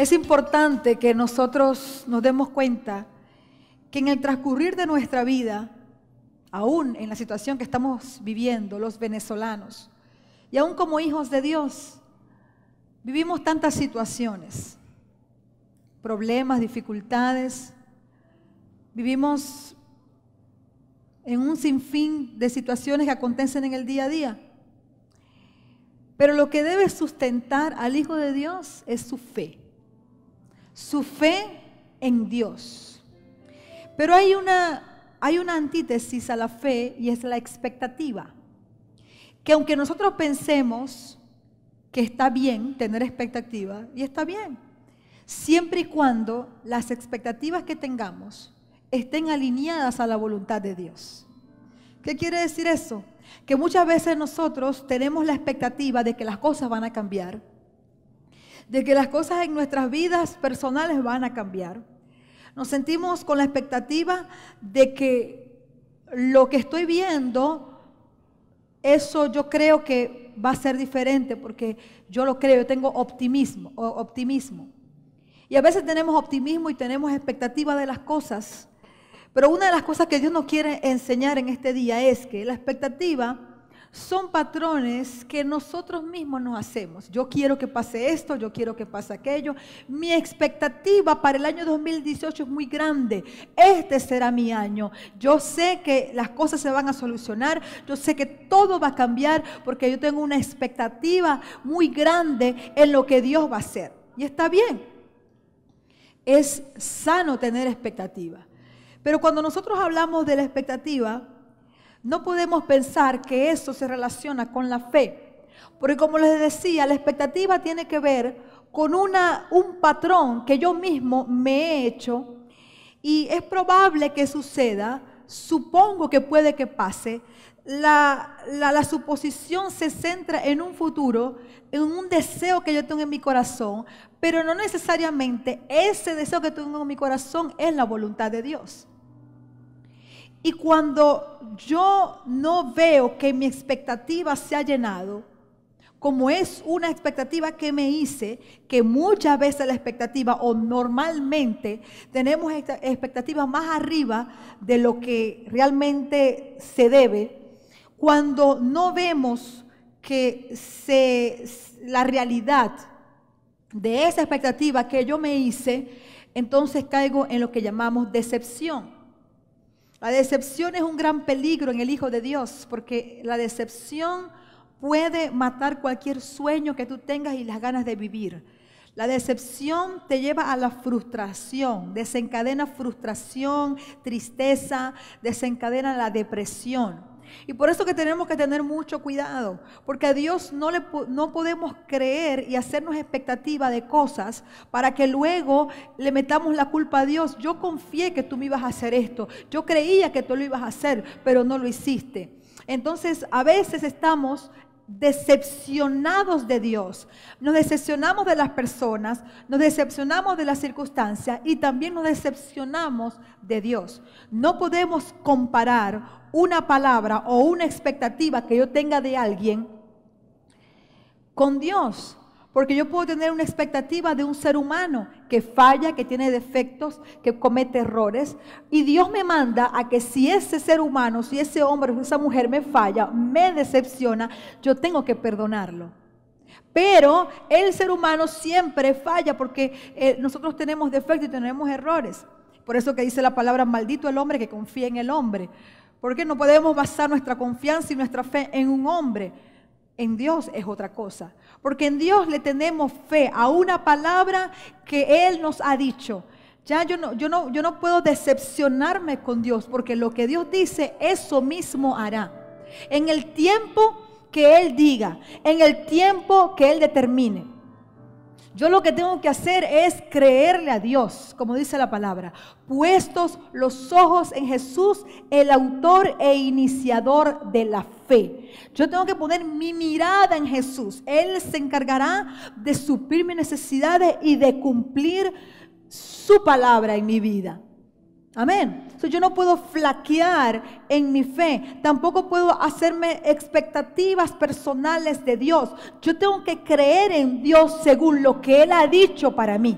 Es importante que nosotros nos demos cuenta que en el transcurrir de nuestra vida, aún en la situación que estamos viviendo los venezolanos, y aún como hijos de Dios, vivimos tantas situaciones, problemas, dificultades, vivimos en un sinfín de situaciones que acontecen en el día a día. Pero lo que debe sustentar al Hijo de Dios es su fe su fe en Dios. Pero hay una, hay una antítesis a la fe y es la expectativa. Que aunque nosotros pensemos que está bien tener expectativa, y está bien, siempre y cuando las expectativas que tengamos estén alineadas a la voluntad de Dios. ¿Qué quiere decir eso? Que muchas veces nosotros tenemos la expectativa de que las cosas van a cambiar, de que las cosas en nuestras vidas personales van a cambiar. Nos sentimos con la expectativa de que lo que estoy viendo, eso yo creo que va a ser diferente, porque yo lo creo, yo tengo optimismo, optimismo. Y a veces tenemos optimismo y tenemos expectativa de las cosas. Pero una de las cosas que Dios nos quiere enseñar en este día es que la expectativa son patrones que nosotros mismos nos hacemos. Yo quiero que pase esto, yo quiero que pase aquello. Mi expectativa para el año 2018 es muy grande. Este será mi año. Yo sé que las cosas se van a solucionar, yo sé que todo va a cambiar porque yo tengo una expectativa muy grande en lo que Dios va a hacer. Y está bien. Es sano tener expectativa. Pero cuando nosotros hablamos de la expectativa, no podemos pensar que eso se relaciona con la fe, porque como les decía, la expectativa tiene que ver con una, un patrón que yo mismo me he hecho y es probable que suceda, supongo que puede que pase, la, la, suposición se centra en un futuro, en un deseo que yo tengo en mi corazón, pero no necesariamente ese deseo que tengo en mi corazón es la voluntad de Dios. Y cuando yo no veo que mi expectativa se ha llenado, como es una expectativa que me hice, que muchas veces la expectativa o normalmente tenemos expectativas más arriba de lo que realmente se debe, cuando no vemos que se, la realidad de esa expectativa que yo me hice, entonces caigo en lo que llamamos decepción. La decepción es un gran peligro en el Hijo de Dios, porque la decepción puede matar cualquier sueño que tú tengas y las ganas de vivir. La decepción te lleva a la frustración, desencadena frustración, tristeza, desencadena la depresión. Y por eso que tenemos que tener mucho cuidado, porque a Dios no, le, no podemos creer y hacernos expectativa de cosas para que luego le metamos la culpa a Dios. Yo confié que tú me ibas a hacer esto, yo creía que tú lo ibas a hacer, pero no lo hiciste. Entonces a veces estamos decepcionados de Dios, nos decepcionamos de las personas, nos decepcionamos de las circunstancias y también nos decepcionamos de Dios. No podemos comparar una palabra o una expectativa que yo tenga de alguien con Dios. Porque yo puedo tener una expectativa de un ser humano que falla, que tiene defectos, que comete errores. Y Dios me manda a que si ese ser humano, si ese hombre o esa mujer me falla, me decepciona, yo tengo que perdonarlo. Pero el ser humano siempre falla porque eh, nosotros tenemos defectos y tenemos errores. Por eso que dice la palabra maldito el hombre que confía en el hombre. ¿Por qué no podemos basar nuestra confianza y nuestra fe en un hombre. En Dios es otra cosa. Porque en Dios le tenemos fe a una palabra que Él nos ha dicho. Ya yo no, yo no, yo no puedo decepcionarme con Dios porque lo que Dios dice, eso mismo hará. En el tiempo que Él diga, en el tiempo que Él determine. Yo lo que tengo que hacer es creerle a Dios, como dice la palabra, puestos los ojos en Jesús, el autor e iniciador de la fe. Yo tengo que poner mi mirada en Jesús. Él se encargará de suplir mis necesidades y de cumplir su palabra en mi vida. Amén. So, yo no puedo flaquear en mi fe, tampoco puedo hacerme expectativas personales de Dios. Yo tengo que creer en Dios según lo que Él ha dicho para mí.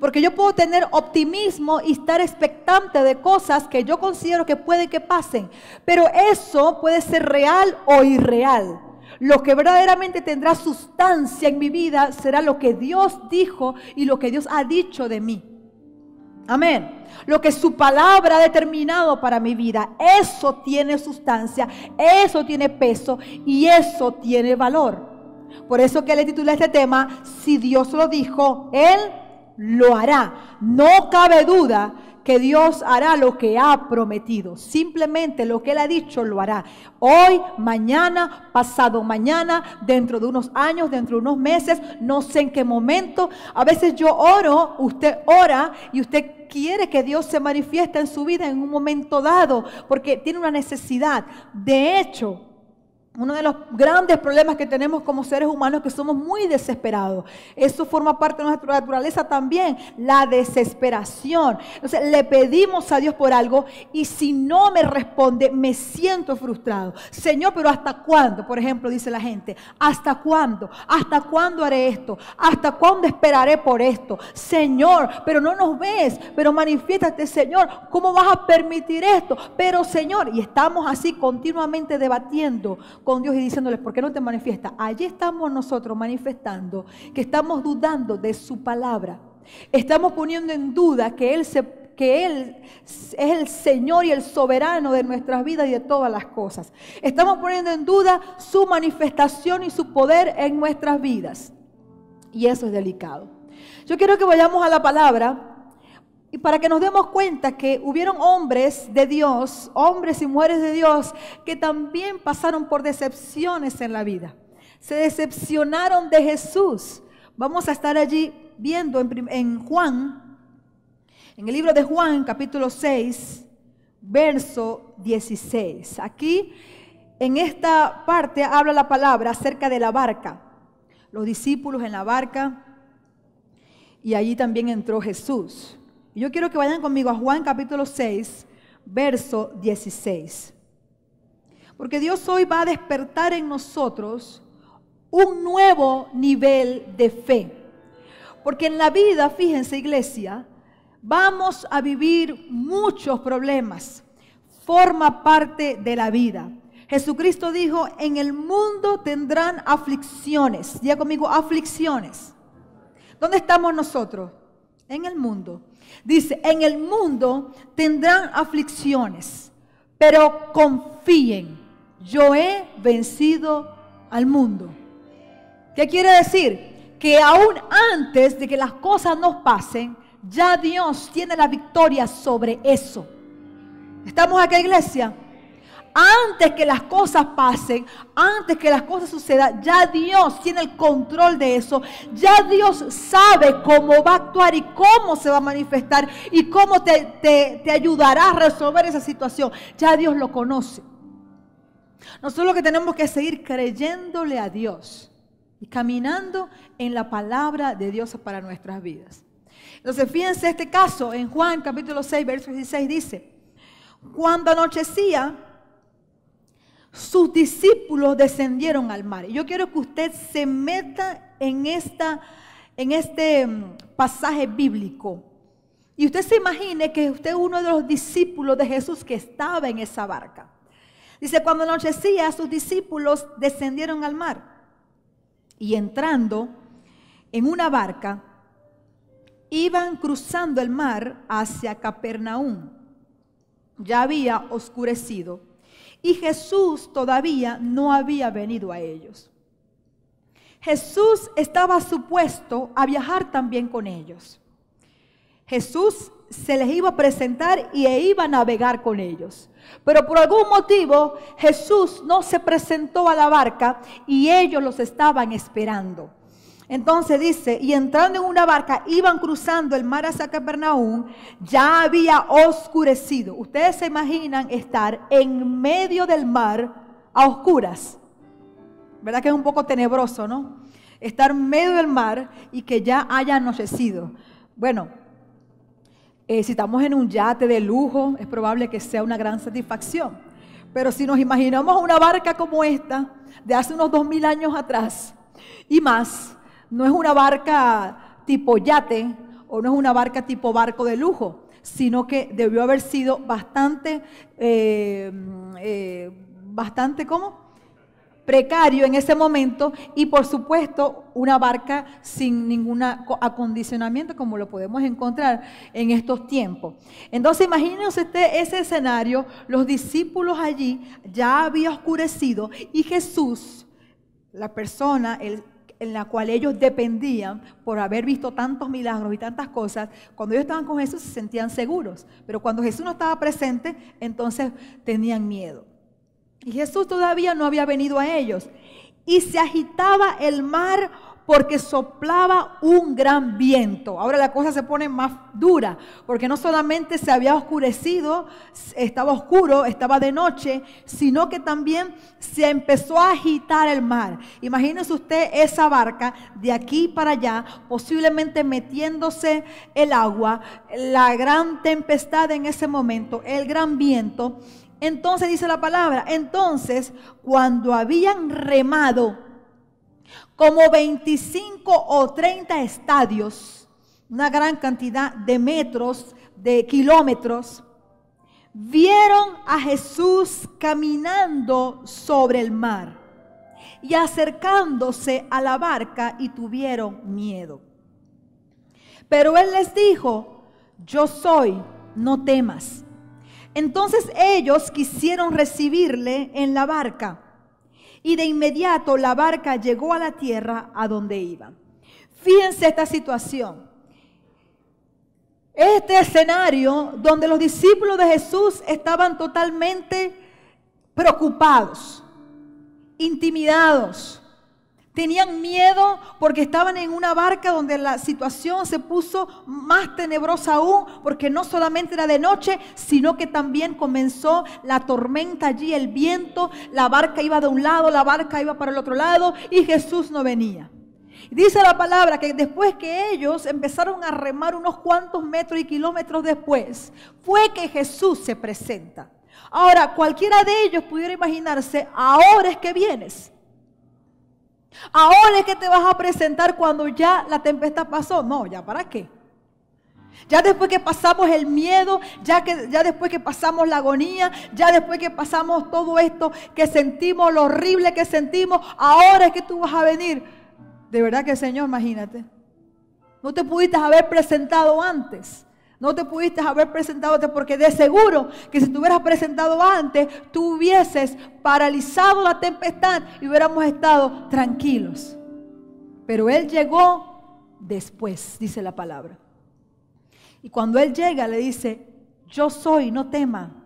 Porque yo puedo tener optimismo y estar expectante de cosas que yo considero que puede que pasen, pero eso puede ser real o irreal. Lo que verdaderamente tendrá sustancia en mi vida será lo que Dios dijo y lo que Dios ha dicho de mí. Amén. Lo que su palabra ha determinado para mi vida, eso tiene sustancia, eso tiene peso y eso tiene valor. Por eso que le titula este tema, si Dios lo dijo, Él lo hará. No cabe duda que Dios hará lo que ha prometido. Simplemente lo que Él ha dicho lo hará. Hoy, mañana, pasado mañana, dentro de unos años, dentro de unos meses, no sé en qué momento. A veces yo oro, usted ora y usted quiere que Dios se manifieste en su vida en un momento dado porque tiene una necesidad. De hecho, uno de los grandes problemas que tenemos como seres humanos es que somos muy desesperados. Eso forma parte de nuestra naturaleza también, la desesperación. Entonces, le pedimos a Dios por algo y si no me responde, me siento frustrado. Señor, pero ¿hasta cuándo? Por ejemplo, dice la gente, ¿hasta cuándo? ¿Hasta cuándo haré esto? ¿Hasta cuándo esperaré por esto? Señor, pero no nos ves, pero manifiéstate, Señor, ¿cómo vas a permitir esto? Pero, Señor, y estamos así continuamente debatiendo con Dios y diciéndoles, ¿por qué no te manifiesta? Allí estamos nosotros manifestando que estamos dudando de su palabra. Estamos poniendo en duda que Él, se, que Él es el Señor y el soberano de nuestras vidas y de todas las cosas. Estamos poniendo en duda su manifestación y su poder en nuestras vidas. Y eso es delicado. Yo quiero que vayamos a la palabra y para que nos demos cuenta que hubieron hombres de Dios, hombres y mujeres de Dios, que también pasaron por decepciones en la vida. Se decepcionaron de Jesús. Vamos a estar allí viendo en, en Juan, en el libro de Juan, capítulo 6, verso 16. Aquí, en esta parte, habla la palabra acerca de la barca. Los discípulos en la barca. Y allí también entró Jesús. Yo quiero que vayan conmigo a Juan capítulo 6, verso 16. Porque Dios hoy va a despertar en nosotros un nuevo nivel de fe. Porque en la vida, fíjense iglesia, vamos a vivir muchos problemas. Forma parte de la vida. Jesucristo dijo, en el mundo tendrán aflicciones. Diga conmigo, aflicciones. ¿Dónde estamos nosotros? En el mundo. Dice, en el mundo tendrán aflicciones, pero confíen, yo he vencido al mundo. ¿Qué quiere decir? Que aún antes de que las cosas nos pasen, ya Dios tiene la victoria sobre eso. ¿Estamos acá, iglesia? antes que las cosas pasen, antes que las cosas sucedan, ya Dios tiene el control de eso. Ya Dios sabe cómo va a actuar y cómo se va a manifestar y cómo te, ayudará a resolver esa situación. Ya Dios lo conoce. Nosotros lo que tenemos que seguir creyéndole a Dios y caminando en la palabra de Dios para nuestras vidas. Entonces, fíjense este caso en Juan capítulo 6, verso 16 dice, cuando anochecía, sus discípulos descendieron al mar. Yo quiero que usted se meta en, esta, en este mm, pasaje bíblico. Y usted se imagine que usted es uno de los discípulos de Jesús que estaba en esa barca. Dice, cuando anochecía, sus discípulos descendieron al mar. Y entrando en una barca, iban cruzando el mar hacia Capernaum. Ya había oscurecido y Jesús todavía no había venido a ellos. Jesús estaba supuesto a viajar también con ellos. Jesús se les iba a presentar y e iba a navegar con ellos. Pero por algún motivo Jesús no se presentó a la barca y ellos los estaban esperando. Entonces dice, y entrando en una barca, iban cruzando el mar hacia Capernaum, ya había oscurecido. Ustedes se imaginan estar en medio del mar a oscuras. ¿Verdad que es un poco tenebroso, no? Estar en medio del mar y que ya haya anochecido. Bueno, eh, si estamos en un yate de lujo, es probable que sea una gran satisfacción. Pero si nos imaginamos una barca como esta, de hace unos dos mil años atrás y más, no es una barca tipo yate o no es una barca tipo barco de lujo, sino que debió haber sido bastante, eh, eh, bastante, ¿cómo? precario en ese momento y por supuesto una barca sin ningún acondicionamiento como lo podemos encontrar en estos tiempos. Entonces imagínense este ese escenario, los discípulos allí ya había oscurecido y Jesús, la persona, el en la cual ellos dependían por haber visto tantos milagros y tantas cosas, cuando ellos estaban con Jesús se sentían seguros, pero cuando Jesús no estaba presente, entonces tenían miedo. Y Jesús todavía no había venido a ellos. Y se agitaba el mar porque soplaba un gran viento. Ahora la cosa se pone más dura, porque no solamente se había oscurecido, estaba oscuro, estaba de noche, sino que también se empezó a agitar el mar. Imagínese usted esa barca de aquí para allá, posiblemente metiéndose el agua, la gran tempestad en ese momento, el gran viento. Entonces dice la palabra, entonces cuando habían remado, como 25 o 30 estadios, una gran cantidad de metros, de kilómetros, vieron a Jesús caminando sobre el mar y acercándose a la barca y tuvieron miedo. Pero él les dijo, yo soy, no temas. Entonces ellos quisieron recibirle en la barca y de inmediato la barca llegó a la tierra a donde iba. Fíjense esta situación. Este escenario donde los discípulos de Jesús estaban totalmente preocupados, intimidados, Tenían miedo porque estaban en una barca donde la situación se puso más tenebrosa aún, porque no solamente era de noche, sino que también comenzó la tormenta allí, el viento, la barca iba de un lado, la barca iba para el otro lado y Jesús no venía. Dice la palabra que después que ellos empezaron a remar unos cuantos metros y kilómetros después, fue que Jesús se presenta. Ahora, cualquiera de ellos pudiera imaginarse, ahora es que vienes. Ahora es que te vas a presentar cuando ya la tempestad pasó. No, ya para qué. Ya después que pasamos el miedo, ya, que, ya después que pasamos la agonía, ya después que pasamos todo esto que sentimos, lo horrible que sentimos, ahora es que tú vas a venir. De verdad que Señor, imagínate. No te pudiste haber presentado antes. No te pudiste haber presentado porque de seguro que si te hubieras presentado antes, tú hubieses paralizado la tempestad y hubiéramos estado tranquilos. Pero Él llegó después, dice la palabra. Y cuando Él llega, le dice, yo soy, no tema.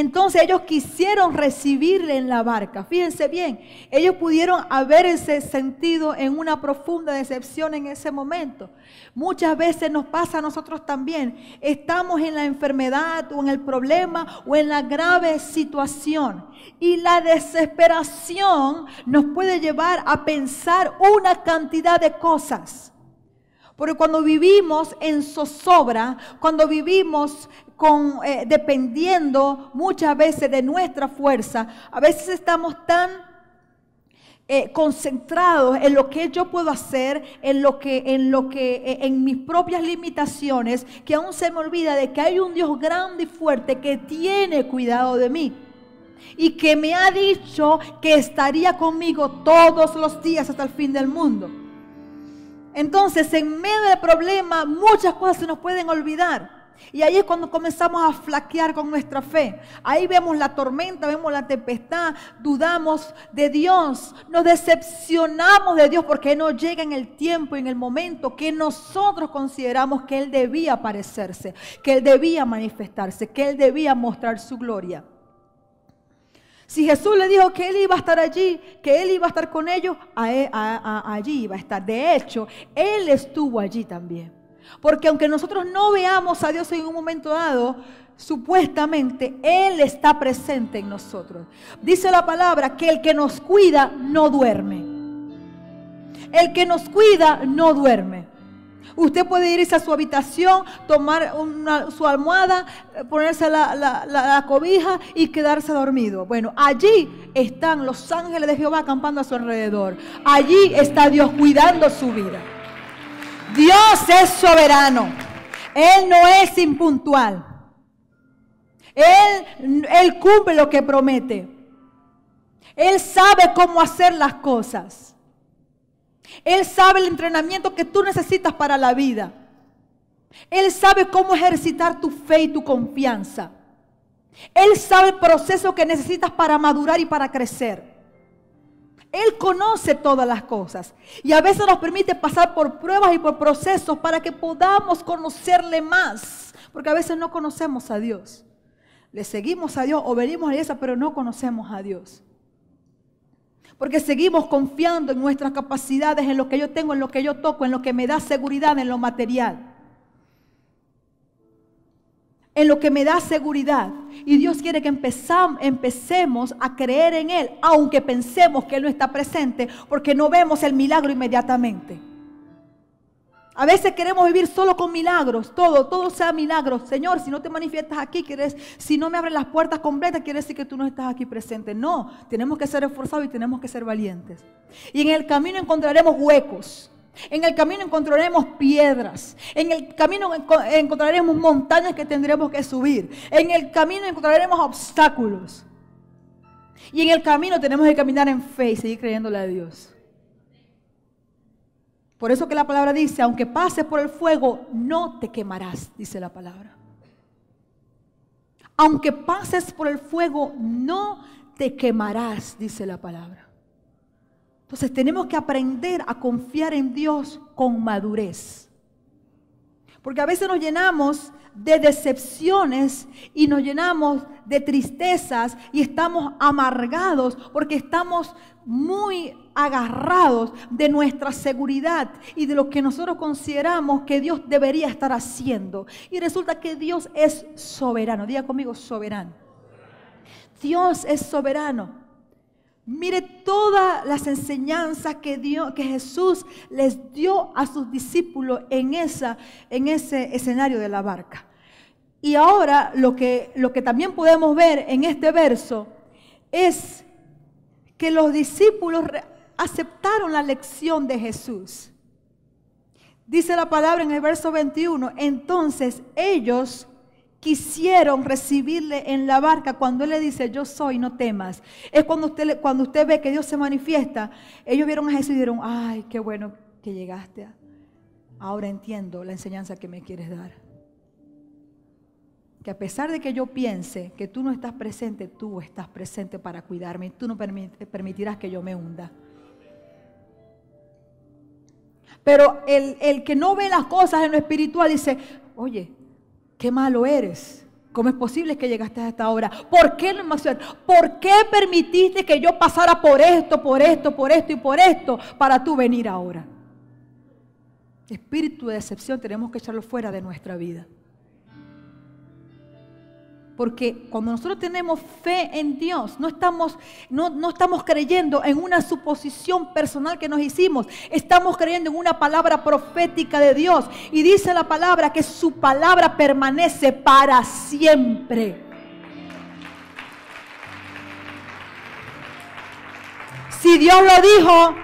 Entonces ellos quisieron recibirle en la barca. Fíjense bien, ellos pudieron haberse sentido en una profunda decepción en ese momento. Muchas veces nos pasa a nosotros también. Estamos en la enfermedad o en el problema o en la grave situación. Y la desesperación nos puede llevar a pensar una cantidad de cosas. Porque cuando vivimos en zozobra, cuando vivimos eh, dependiendo muchas veces de nuestra fuerza. A veces estamos tan eh, concentrados en lo que yo puedo hacer, en lo que, en lo que, eh, en mis propias limitaciones, que aún se me olvida de que hay un Dios grande y fuerte que tiene cuidado de mí y que me ha dicho que estaría conmigo todos los días hasta el fin del mundo. Entonces, en medio del problema, muchas cosas se nos pueden olvidar. Y ahí es cuando comenzamos a flaquear con nuestra fe. Ahí vemos la tormenta, vemos la tempestad, dudamos de Dios, nos decepcionamos de Dios porque no llega en el tiempo y en el momento que nosotros consideramos que Él debía aparecerse, que Él debía manifestarse, que Él debía mostrar su gloria. Si Jesús le dijo que Él iba a estar allí, que Él iba a estar con ellos, allí iba a estar. De hecho, Él estuvo allí también. Porque aunque nosotros no veamos a Dios en un momento dado, supuestamente Él está presente en nosotros. Dice la palabra que el que nos cuida no duerme. El que nos cuida no duerme. Usted puede irse a su habitación, tomar su almohada, ponerse la, la, cobija y quedarse dormido. Bueno, allí están los ángeles de Jehová acampando a su alrededor. Allí está Dios cuidando su vida. Dios es soberano. Él no es impuntual. Él, él cumple lo que promete. Él sabe cómo hacer las cosas. Él sabe el entrenamiento que tú necesitas para la vida. Él sabe cómo ejercitar tu fe y tu confianza. Él sabe el proceso que necesitas para madurar y para crecer. Él conoce todas las cosas y a veces nos permite pasar por pruebas y por procesos para que podamos conocerle más, porque a veces no conocemos a Dios. Le seguimos a Dios o venimos a esa, pero no conocemos a Dios. Porque seguimos confiando en nuestras capacidades, en lo que yo tengo, en lo que yo toco, en lo que me da seguridad, en lo material en lo que me da seguridad. Y Dios quiere que empecemos a creer en Él, aunque pensemos que Él no está presente, porque no vemos el milagro inmediatamente. A veces queremos vivir solo con milagros, todo, todo sea milagro. Señor, si no te manifiestas aquí, quieres, si no me abres las puertas completas, quiere decir que tú no estás aquí presente. No, tenemos que ser esforzados y tenemos que ser valientes. Y en el camino encontraremos huecos. En el camino encontraremos piedras. En el camino encontraremos montañas que tendremos que subir. En el camino encontraremos obstáculos. Y en el camino tenemos que caminar en fe y seguir creyéndole a Dios. Por eso que la palabra dice, aunque pases por el fuego, no te quemarás, dice la palabra. Aunque pases por el fuego, no te quemarás, dice la palabra. Entonces tenemos que aprender a confiar en Dios con madurez. Porque a veces nos llenamos de decepciones y nos llenamos de tristezas y estamos amargados porque estamos muy agarrados de nuestra seguridad y de lo que nosotros consideramos que Dios debería estar haciendo. Y resulta que Dios es soberano. Diga conmigo, soberano. Dios es soberano. Mire todas las enseñanzas que, dio, que Jesús les dio a sus discípulos en, esa, en ese escenario de la barca. Y ahora lo que, lo que también podemos ver en este verso es que los discípulos aceptaron la lección de Jesús. Dice la palabra en el verso 21, entonces ellos quisieron recibirle en la barca cuando él le dice, yo soy, no temas. Es cuando usted, cuando usted ve que Dios se manifiesta. Ellos vieron a Jesús y dijeron, ay, qué bueno que llegaste. Ahora entiendo la enseñanza que me quieres dar. Que a pesar de que yo piense que tú no estás presente, tú estás presente para cuidarme. Tú no permitirás que yo me hunda. Pero el, el que no ve las cosas en lo espiritual dice, oye, qué malo eres. ¿Cómo es posible que llegaste a esta hora? ¿Por qué no ¿Por qué permitiste que yo pasara por esto, por esto, por esto y por esto para tú venir ahora? Espíritu de decepción tenemos que echarlo fuera de nuestra vida. Porque cuando nosotros tenemos fe en Dios, no estamos, no, estamos creyendo en una suposición personal que nos hicimos. Estamos creyendo en una palabra profética de Dios. Y dice la palabra que su palabra permanece para siempre. Si Dios lo dijo,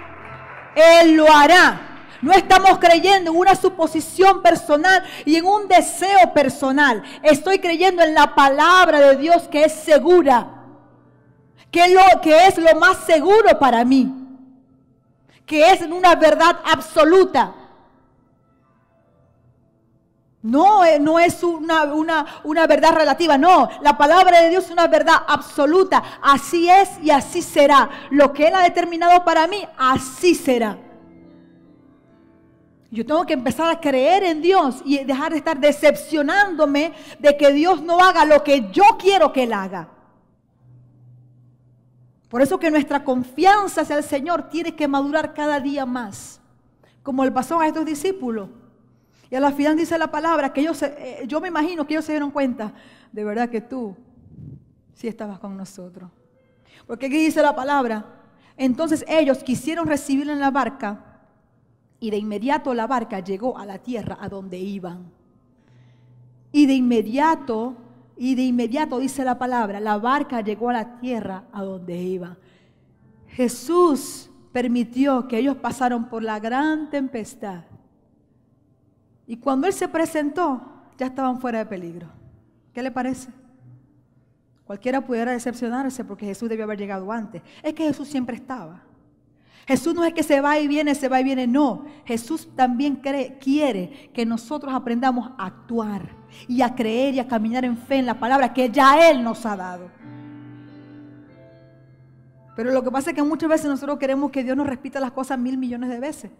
Él lo hará. No estamos creyendo en una suposición personal y en un deseo personal. Estoy creyendo en la palabra de Dios que es segura. Que, lo, que es lo más seguro para mí. Que es una verdad absoluta. No, eh, no es una, verdad relativa, no. La palabra de Dios es una verdad absoluta. Así es y así será. Lo que Él ha determinado para mí, así será. Yo tengo que empezar a creer en Dios y dejar de estar decepcionándome de que Dios no haga lo que yo quiero que Él haga. Por eso que nuestra confianza hacia el Señor tiene que madurar cada día más, como el pasó a estos discípulos. Y a la final dice la palabra que ellos, eh, yo me imagino que ellos se dieron cuenta, de verdad que tú sí estabas con nosotros. Porque aquí dice la palabra, entonces ellos quisieron recibirle en la barca, y de inmediato la barca llegó a la tierra a donde iban. Y de inmediato, y de inmediato dice la palabra, la barca llegó a la tierra a donde iban. Jesús permitió que ellos pasaron por la gran tempestad. Y cuando Él se presentó, ya estaban fuera de peligro. ¿Qué le parece? Cualquiera pudiera decepcionarse porque Jesús debió haber llegado antes. Es que Jesús siempre estaba. Jesús no es que se va y viene, se va y viene, no. Jesús también quiere que nosotros aprendamos a actuar y a creer y a caminar en fe en la palabra que ya Él nos ha dado. Pero lo que pasa es que muchas veces nosotros queremos que Dios nos repita las cosas mil millones de veces.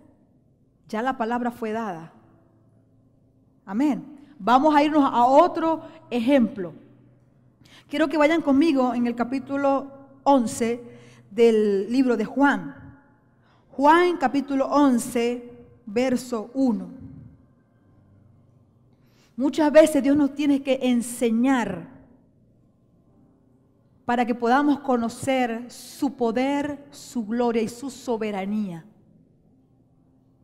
Ya la palabra fue dada. Amén. Vamos a irnos a otro ejemplo. Quiero que vayan conmigo en el capítulo 11 del libro de Juan. Juan capítulo 11, verso 1. Muchas veces Dios nos tiene que enseñar para que podamos conocer su poder, su gloria y su soberanía.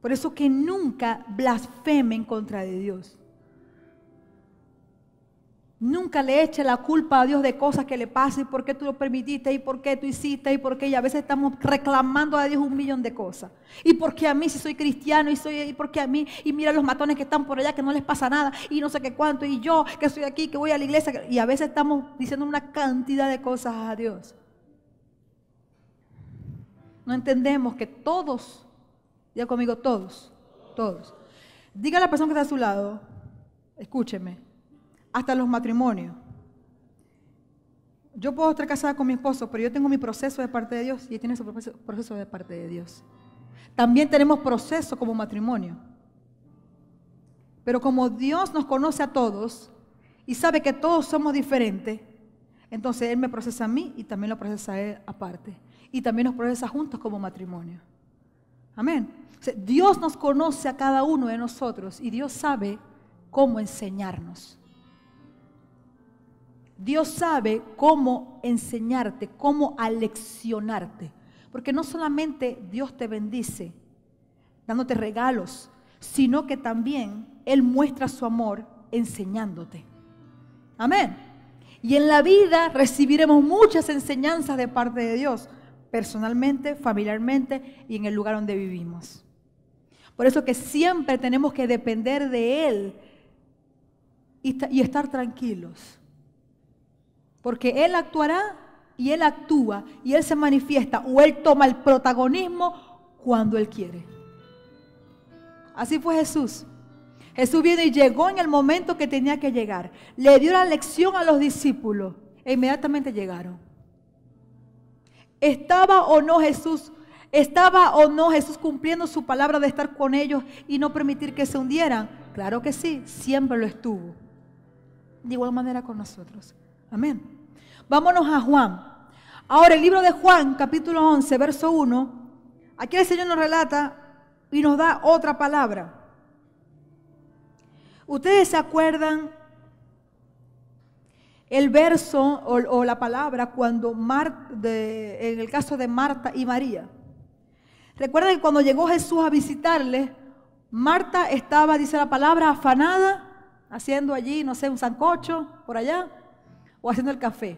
Por eso que nunca blasfeme en contra de Dios. Nunca le eche la culpa a Dios de cosas que le pasan y por qué tú lo permitiste y por qué tú hiciste y por qué. Y a veces estamos reclamando a Dios un millón de cosas. Y por qué a mí si soy cristiano y soy y por qué a mí y mira los matones que están por allá que no les pasa nada y no sé qué cuánto y yo que estoy aquí que voy a la iglesia y a veces estamos diciendo una cantidad de cosas a Dios. No entendemos que todos, ya conmigo todos, todos. Diga a la persona que está a su lado, escúcheme hasta los matrimonios. Yo puedo estar casada con mi esposo, pero yo tengo mi proceso de parte de Dios y él tiene su proceso de parte de Dios. También tenemos proceso como matrimonio. Pero como Dios nos conoce a todos y sabe que todos somos diferentes, entonces Él me procesa a mí y también lo procesa a Él aparte. Y también nos procesa juntos como matrimonio. Amén. Dios nos conoce a cada uno de nosotros y Dios sabe cómo enseñarnos. Dios sabe cómo enseñarte, cómo aleccionarte. Porque no solamente Dios te bendice dándote regalos, sino que también Él muestra su amor enseñándote. Amén. Y en la vida recibiremos muchas enseñanzas de parte de Dios, personalmente, familiarmente y en el lugar donde vivimos. Por eso que siempre tenemos que depender de Él y, estar tranquilos porque Él actuará y Él actúa y Él se manifiesta o Él toma el protagonismo cuando Él quiere. Así fue Jesús. Jesús vino y llegó en el momento que tenía que llegar. Le dio la lección a los discípulos e inmediatamente llegaron. ¿Estaba o no Jesús? ¿Estaba o no Jesús cumpliendo su palabra de estar con ellos y no permitir que se hundieran? Claro que sí, siempre lo estuvo. De igual manera con nosotros. Amén. Vámonos a Juan. Ahora el libro de Juan, capítulo 11, verso 1. Aquí el Señor nos relata y nos da otra palabra. ¿Ustedes se acuerdan el verso o, la palabra cuando Mar, de, en el caso de Marta y María? Recuerden que cuando llegó Jesús a visitarles, Marta estaba, dice la palabra, afanada, haciendo allí, no sé, un sancocho por allá o haciendo el café.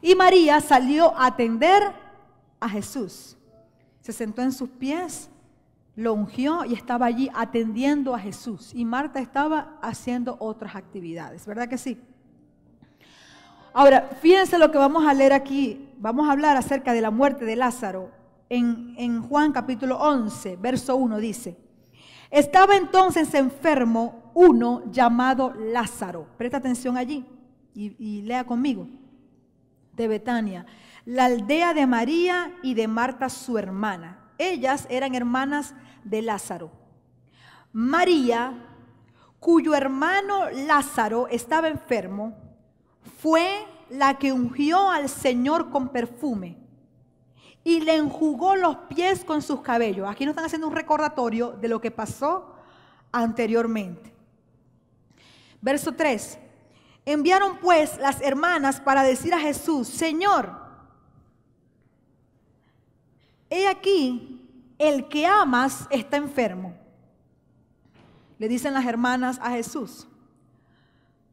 Y María salió a atender a Jesús. Se sentó en sus pies, lo ungió y estaba allí atendiendo a Jesús. Y Marta estaba haciendo otras actividades, ¿verdad que sí? Ahora, fíjense lo que vamos a leer aquí. Vamos a hablar acerca de la muerte de Lázaro. En, en Juan capítulo 11, verso 1 dice, estaba entonces enfermo uno llamado Lázaro. Presta atención allí y, lea conmigo, de Betania, la aldea de María y de Marta su hermana. Ellas eran hermanas de Lázaro. María, cuyo hermano Lázaro estaba enfermo, fue la que ungió al Señor con perfume y le enjugó los pies con sus cabellos. Aquí nos están haciendo un recordatorio de lo que pasó anteriormente. Verso 3. Enviaron pues las hermanas para decir a Jesús, Señor, he aquí, el que amas está enfermo. Le dicen las hermanas a Jesús.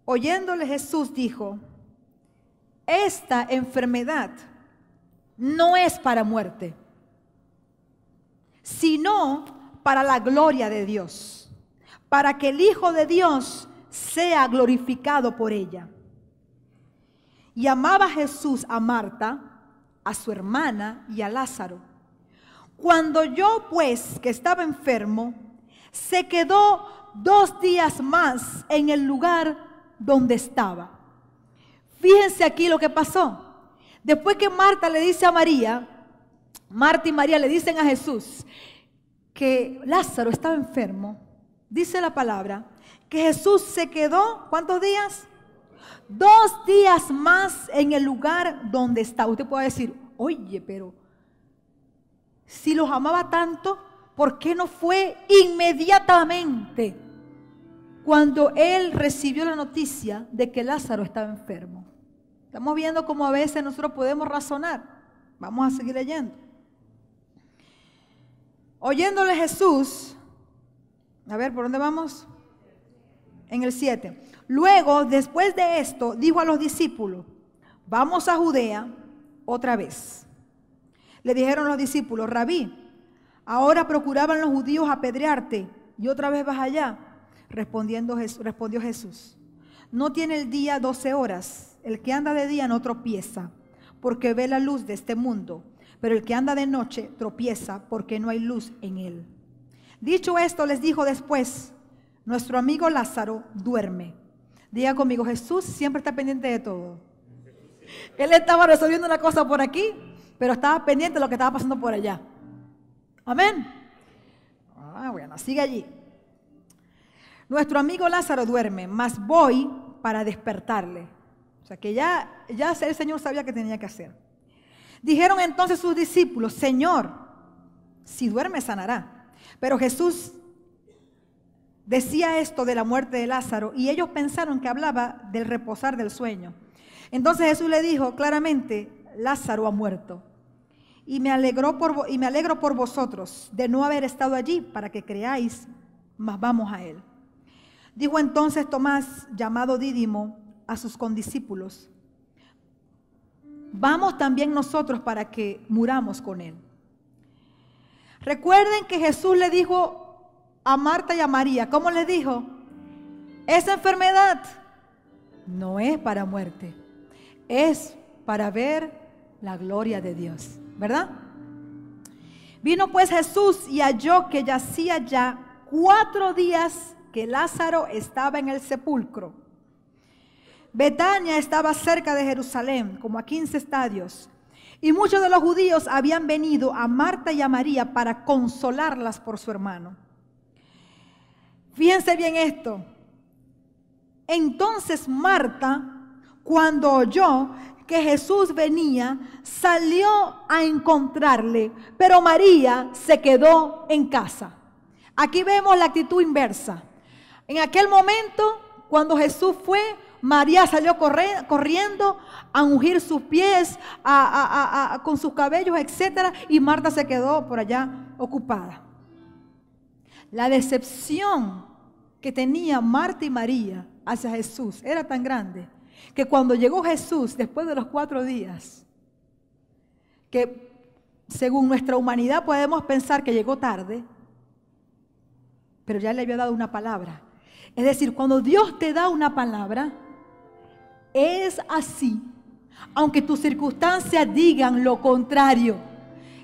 Oyéndole Jesús dijo, esta enfermedad no es para muerte, sino para la gloria de Dios, para que el Hijo de Dios sea glorificado por ella. Y amaba Jesús a Marta, a su hermana y a Lázaro. Cuando yo pues, que estaba enfermo, se quedó dos días más en el lugar donde estaba. Fíjense aquí lo que pasó. Después que Marta le dice a María, Marta y María le dicen a Jesús que Lázaro estaba enfermo, dice la palabra que Jesús se quedó, ¿cuántos días? Dos días más en el lugar donde está. Usted puede decir, oye, pero si los amaba tanto, ¿por qué no fue inmediatamente cuando él recibió la noticia de que Lázaro estaba enfermo? Estamos viendo cómo a veces nosotros podemos razonar. Vamos a seguir leyendo. Oyéndole Jesús, a ver, ¿por dónde vamos? en el 7. Luego, después de esto, dijo a los discípulos, vamos a Judea otra vez. Le dijeron los discípulos, rabí, ahora procuraban los judíos apedrearte y otra vez vas allá. respondió Jesús, no tiene el día 12 horas, el que anda de día no tropieza, porque ve la luz de este mundo, pero el que anda de noche tropieza porque no hay luz en él. Dicho esto, les dijo después, nuestro amigo Lázaro duerme. Diga conmigo, Jesús siempre está pendiente de todo. Él estaba resolviendo una cosa por aquí, pero estaba pendiente de lo que estaba pasando por allá. Amén. Ah, bueno, sigue allí. Nuestro amigo Lázaro duerme, mas voy para despertarle. O sea que ya, ya el Señor sabía que tenía que hacer. Dijeron entonces sus discípulos, Señor, si duerme sanará. Pero Jesús decía esto de la muerte de Lázaro y ellos pensaron que hablaba del reposar del sueño. Entonces Jesús le dijo claramente, Lázaro ha muerto. Y me, alegró por, y me alegro por vosotros de no haber estado allí para que creáis, mas vamos a él. Dijo entonces Tomás, llamado Dídimo, a sus condiscípulos, vamos también nosotros para que muramos con él. Recuerden que Jesús le dijo a Marta y a María, ¿cómo les dijo? Esa enfermedad no es para muerte, es para ver la gloria de Dios, ¿verdad? Vino pues Jesús y halló que yacía ya cuatro días que Lázaro estaba en el sepulcro. Betania estaba cerca de Jerusalén, como a 15 estadios, y muchos de los judíos habían venido a Marta y a María para consolarlas por su hermano. Fíjense bien esto. Entonces Marta, cuando oyó que Jesús venía, salió a encontrarle, pero María se quedó en casa. Aquí vemos la actitud inversa. En aquel momento, cuando Jesús fue, María salió corriendo a ungir sus pies con sus cabellos, etc. Y Marta se quedó por allá ocupada. La decepción que tenía Marta y María hacia Jesús era tan grande que cuando llegó Jesús después de los cuatro días, que según nuestra humanidad podemos pensar que llegó tarde, pero ya le había dado una palabra. Es decir, cuando Dios te da una palabra, es así, aunque tus circunstancias digan lo contrario.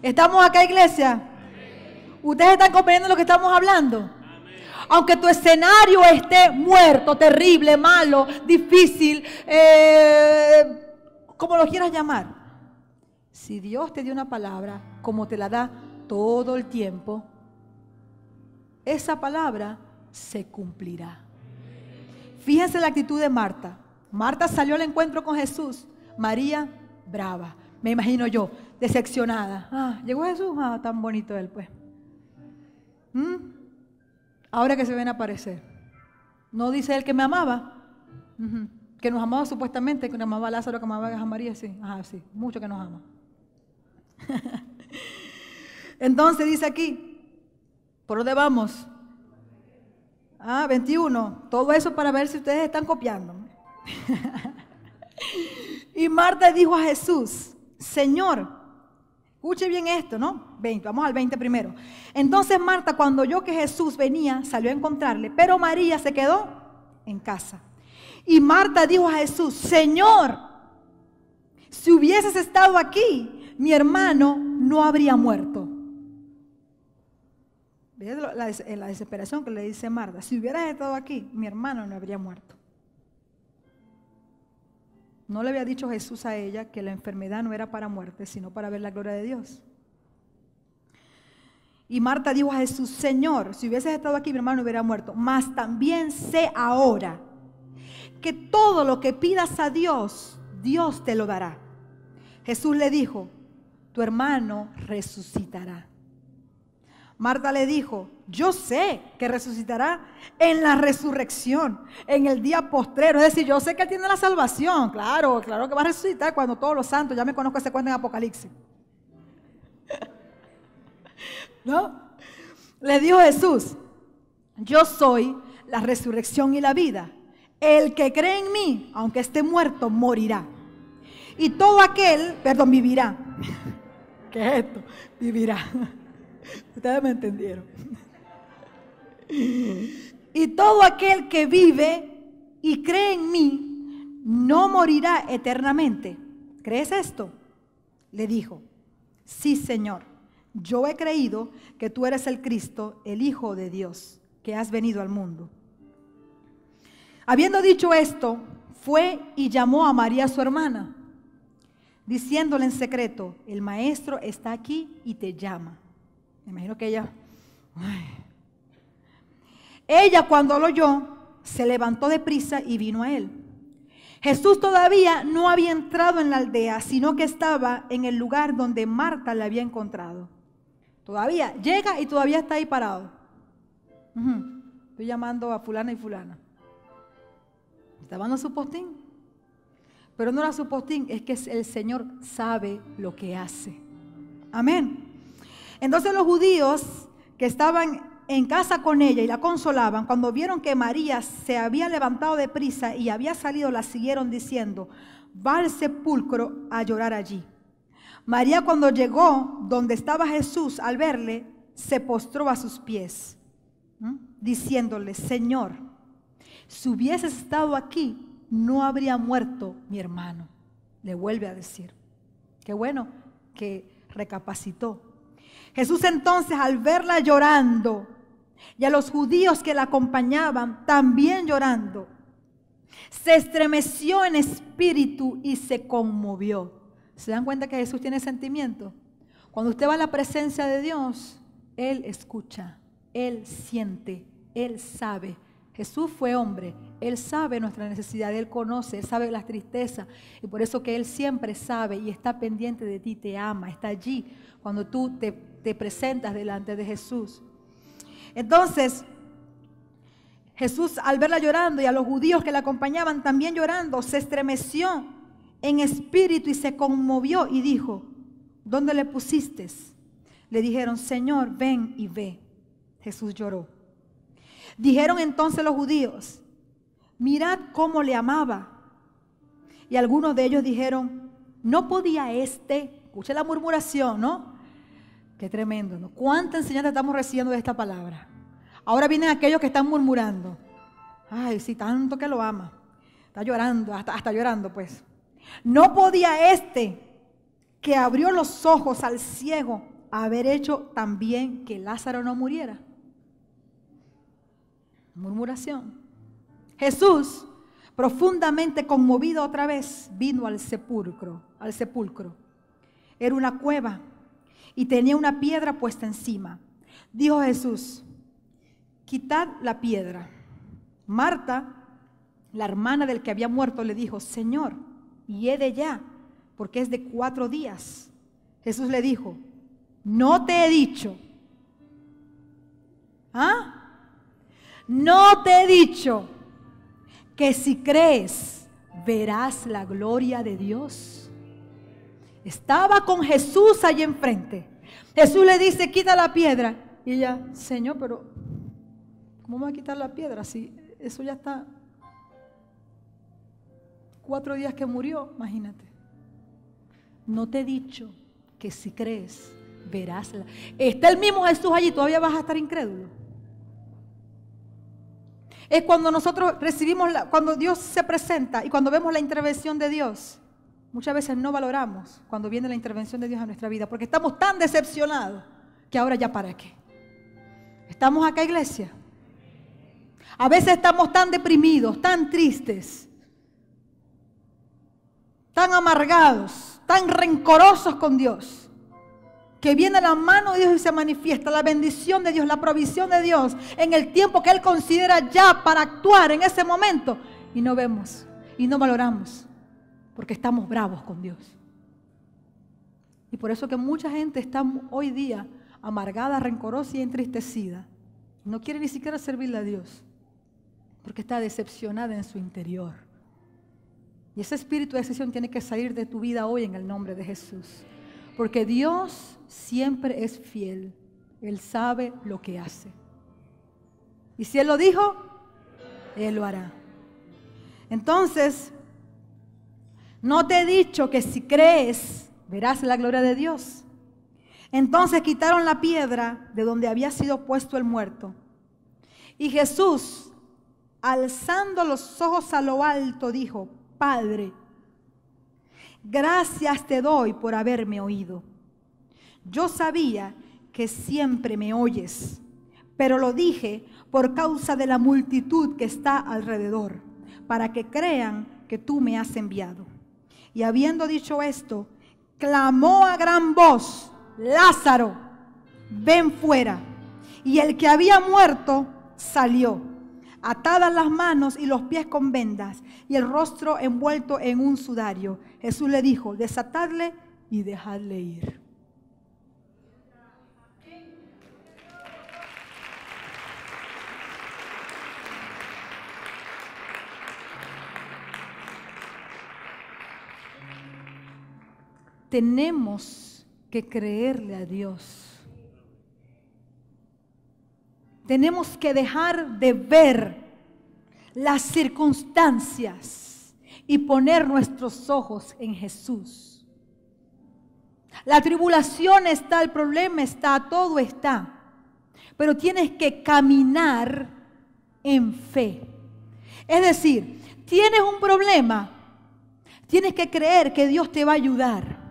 ¿Estamos acá, iglesia? ¿Ustedes están comprendiendo lo que estamos hablando? Aunque tu escenario esté muerto, terrible, malo, difícil, eh, como lo quieras llamar. Si Dios te dio una palabra, como te la da todo el tiempo, esa palabra se cumplirá. Fíjense la actitud de Marta. Marta salió al encuentro con Jesús. María, brava. Me imagino yo, decepcionada. Ah, llegó Jesús, ah, tan bonito él, pues. ¿Mm? ahora que se ven a aparecer. No dice él que me amaba, que nos amaba supuestamente, que nos amaba a Lázaro, que amaba a María, sí, ajá, sí, mucho que nos ama. Entonces dice aquí, ¿por dónde vamos? Ah, 21, todo eso para ver si ustedes están copiando. y Marta dijo a Jesús, Señor, escuche bien esto, ¿no? vamos al 20 primero. Entonces Marta, cuando oyó que Jesús venía, salió a encontrarle, pero María se quedó en casa. Y Marta dijo a Jesús, Señor, si hubieses estado aquí, mi hermano no habría muerto. ¿Ves eh, la desesperación que le dice Marta? Si hubieras estado aquí, mi hermano no habría muerto. No le había dicho Jesús a ella que la enfermedad no era para muerte, sino para ver la gloria de Dios. Y Marta dijo a Jesús, Señor, si hubieses estado aquí mi hermano hubiera muerto, mas también sé ahora que todo lo que pidas a Dios, Dios te lo dará. Jesús le dijo, tu hermano resucitará. Marta le dijo, yo sé que resucitará en la resurrección, en el día postrero. Es decir, yo sé que él tiene la salvación. Claro, claro que va a resucitar cuando todos los santos, ya me conozco ese cuento en Apocalipsis. ¿No? Le dijo Jesús, yo soy la resurrección y la vida. El que cree en mí, aunque esté muerto, morirá. Y todo aquel, perdón, vivirá. ¿Qué es esto? Vivirá. Ustedes me entendieron. Y todo aquel que vive y cree en mí, no morirá eternamente. ¿Crees esto? Le dijo, sí, Señor yo he creído que tú eres el Cristo, el Hijo de Dios, que has venido al mundo. Habiendo dicho esto, fue y llamó a María su hermana, diciéndole en secreto, el maestro está aquí y te llama. Me imagino que ella... Ella cuando lo oyó, se levantó de prisa y vino a él. Jesús todavía no había entrado en la aldea, sino que estaba en el lugar donde Marta le había encontrado. Todavía llega y todavía está ahí parado. Estoy llamando a fulana y fulana. estaban a su postín. Pero no era su postín, es que el Señor sabe lo que hace. Amén. Entonces los judíos que estaban en casa con ella y la consolaban, cuando vieron que María se había levantado de prisa y había salido, la siguieron diciendo, va al sepulcro a llorar allí. María cuando llegó donde estaba Jesús al verle, se postró a sus pies, diciéndole, Señor, si hubiese estado aquí, no habría muerto mi hermano. Le vuelve a decir, qué bueno que recapacitó. Jesús entonces al verla llorando y a los judíos que la acompañaban también llorando, se estremeció en espíritu y se conmovió. ¿Se dan cuenta que Jesús tiene sentimiento? Cuando usted va a la presencia de Dios, Él escucha, Él siente, Él sabe. Jesús fue hombre, Él sabe nuestra necesidad, Él conoce, Él sabe las tristezas y por eso que Él siempre sabe y está pendiente de ti, te ama, está allí cuando tú te, te presentas delante de Jesús. Entonces, Jesús al verla llorando y a los judíos que la acompañaban también llorando, se estremeció en espíritu y se conmovió y dijo, ¿dónde le pusiste? Le dijeron, Señor, ven y ve. Jesús lloró. Dijeron entonces los judíos, mirad cómo le amaba. Y algunos de ellos dijeron, no podía este, escuche la murmuración, ¿no? Qué tremendo, ¿no? ¿Cuánta enseñanza estamos recibiendo de esta palabra? Ahora vienen aquellos que están murmurando. Ay, si tanto que lo ama. Está llorando, hasta llorando, pues. No podía este que abrió los ojos al ciego haber hecho también que Lázaro no muriera. Murmuración. Jesús, profundamente conmovido otra vez, vino al sepulcro, al sepulcro. Era una cueva y tenía una piedra puesta encima. Dijo Jesús, quitad la piedra. Marta, la hermana del que había muerto, le dijo, Señor, y he de ya, porque es de cuatro días. Jesús le dijo, no te he dicho. ¿Ah? No te he dicho que si crees verás la gloria de Dios. Estaba con Jesús ahí enfrente. Jesús le dice, quita la piedra. Y ella, Señor, pero ¿cómo va a quitar la piedra si eso ya está cuatro días que murió, imagínate. No te he dicho que si crees, verásla. Está el mismo Jesús allí, todavía vas a estar incrédulo. Es cuando nosotros recibimos, cuando Dios se presenta y cuando vemos la intervención de Dios. Muchas veces no valoramos cuando viene la intervención de Dios a nuestra vida, porque estamos tan decepcionados que ahora ya para qué. ¿Estamos acá, iglesia? A veces estamos tan deprimidos, tan tristes, tan amargados, tan rencorosos con Dios, que viene la mano de Dios y se manifiesta la bendición de Dios, la provisión de Dios en el tiempo que Él considera ya para actuar en ese momento. Y no vemos y no valoramos porque estamos bravos con Dios. Y por eso que mucha gente está hoy día amargada, rencorosa y entristecida. No quiere ni siquiera servirle a Dios porque está decepcionada en su interior. Y ese espíritu de decisión tiene que salir de tu vida hoy en el nombre de Jesús. Porque Dios siempre es fiel. Él sabe lo que hace. Y si Él lo dijo, Él lo hará. Entonces, no te he dicho que si crees, verás la gloria de Dios. Entonces quitaron la piedra de donde había sido puesto el muerto. Y Jesús, alzando los ojos a lo alto, dijo, Padre, gracias te doy por haberme oído. Yo sabía que siempre me oyes, pero lo dije por causa de la multitud que está alrededor, para que crean que tú me has enviado. Y habiendo dicho esto, clamó a gran voz, Lázaro, ven fuera. Y el que había muerto salió atadas las manos y los pies con vendas y el rostro envuelto en un sudario. Jesús le dijo, desatadle y dejadle ir. Tenemos que creerle a Dios tenemos que dejar de ver las circunstancias y poner nuestros ojos en Jesús. La tribulación está, el problema está, todo está. Pero tienes que caminar en fe. Es decir, tienes un problema, tienes que creer que Dios te va a ayudar.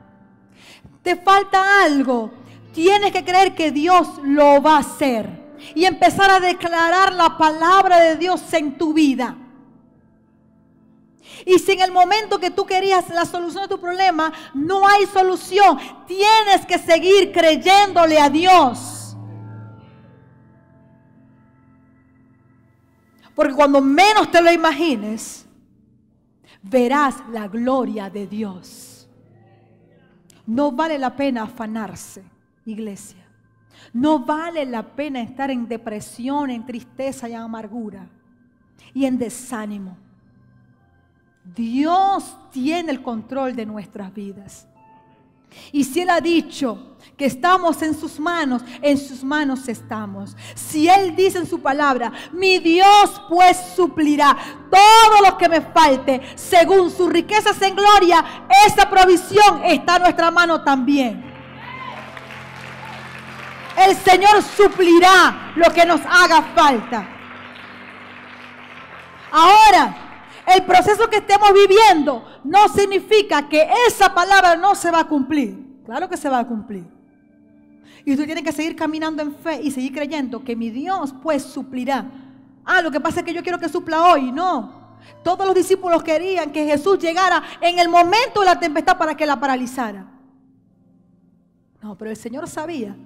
Te falta algo, tienes que creer que Dios lo va a hacer y empezar a declarar la palabra de Dios en tu vida. Y si en el momento que tú querías la solución de tu problema, no hay solución, tienes que seguir creyéndole a Dios. Porque cuando menos te lo imagines, verás la gloria de Dios. No vale la pena afanarse, iglesia. No vale la pena estar en depresión, en tristeza y en amargura y en desánimo. Dios tiene el control de nuestras vidas. Y si Él ha dicho que estamos en sus manos, en sus manos estamos. Si Él dice en su palabra, mi Dios pues suplirá todo lo que me falte según sus riquezas en gloria, esa provisión está en nuestra mano también. El Señor suplirá lo que nos haga falta. Ahora, el proceso que estemos viviendo no significa que esa palabra no se va a cumplir. Claro que se va a cumplir. Y usted tiene que seguir caminando en fe y seguir creyendo que mi Dios pues suplirá. Ah, lo que pasa es que yo quiero que supla hoy. No. Todos los discípulos querían que Jesús llegara en el momento de la tempestad para que la paralizara. No, pero el Señor sabía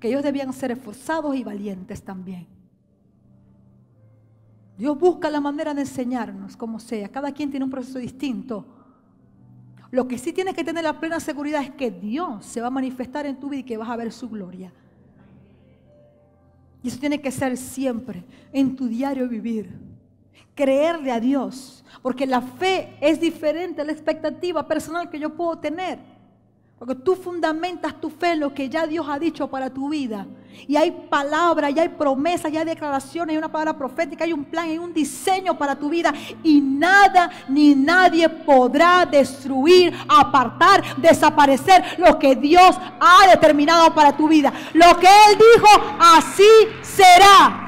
que ellos debían ser esforzados y valientes también. Dios busca la manera de enseñarnos, como sea. Cada quien tiene un proceso distinto. Lo que sí tienes que tener la plena seguridad es que Dios se va a manifestar en tu vida y que vas a ver su gloria. Y eso tiene que ser siempre en tu diario vivir. Creerle a Dios. Porque la fe es diferente a la expectativa personal que yo puedo tener. Porque tú fundamentas tu fe en lo que ya Dios ha dicho para tu vida. Y hay palabras, y hay promesas, y hay declaraciones, hay una palabra profética, hay un plan, hay un diseño para tu vida. Y nada ni nadie podrá destruir, apartar, desaparecer lo que Dios ha determinado para tu vida. Lo que Él dijo, así será.